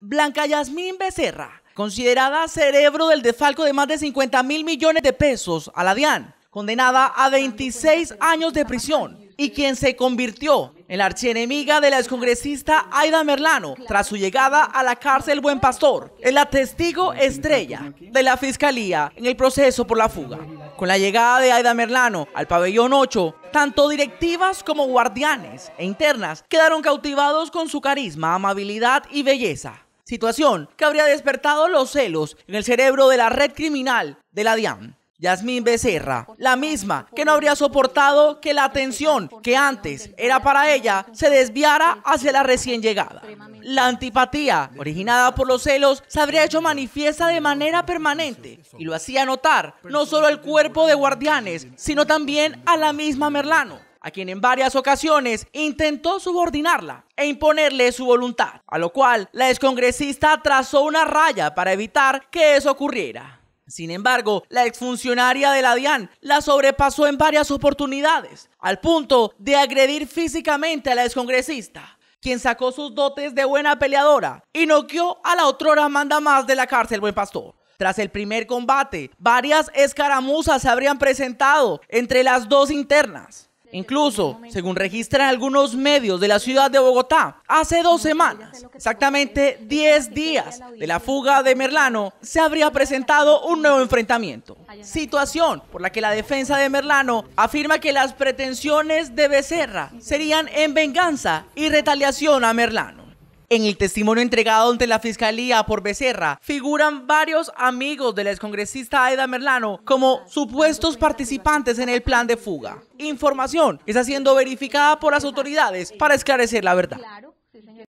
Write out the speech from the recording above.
Blanca Yasmín Becerra, considerada cerebro del desfalco de más de 50 mil millones de pesos a la DIAN, condenada a 26 años de prisión y quien se convirtió en la archienemiga de la excongresista Aida Merlano tras su llegada a la cárcel Buen Pastor, es la testigo estrella de la Fiscalía en el proceso por la fuga. Con la llegada de Aida Merlano al pabellón 8, tanto directivas como guardianes e internas quedaron cautivados con su carisma, amabilidad y belleza situación que habría despertado los celos en el cerebro de la red criminal de la DIAN. Yasmín Becerra, la misma que no habría soportado que la atención que antes era para ella se desviara hacia la recién llegada. La antipatía originada por los celos se habría hecho manifiesta de manera permanente y lo hacía notar no solo el cuerpo de guardianes, sino también a la misma Merlano a quien en varias ocasiones intentó subordinarla e imponerle su voluntad, a lo cual la excongresista trazó una raya para evitar que eso ocurriera. Sin embargo, la exfuncionaria de la DIAN la sobrepasó en varias oportunidades, al punto de agredir físicamente a la excongresista, quien sacó sus dotes de buena peleadora y noqueó a la otrora manda más de la cárcel Buen Pastor. Tras el primer combate, varias escaramuzas se habrían presentado entre las dos internas. Incluso, según registran algunos medios de la ciudad de Bogotá, hace dos semanas, exactamente 10 días de la fuga de Merlano, se habría presentado un nuevo enfrentamiento. Situación por la que la defensa de Merlano afirma que las pretensiones de Becerra serían en venganza y retaliación a Merlano. En el testimonio entregado ante la fiscalía por Becerra figuran varios amigos del excongresista Aida Merlano como supuestos participantes en el plan de fuga. Información está siendo verificada por las autoridades para esclarecer la verdad.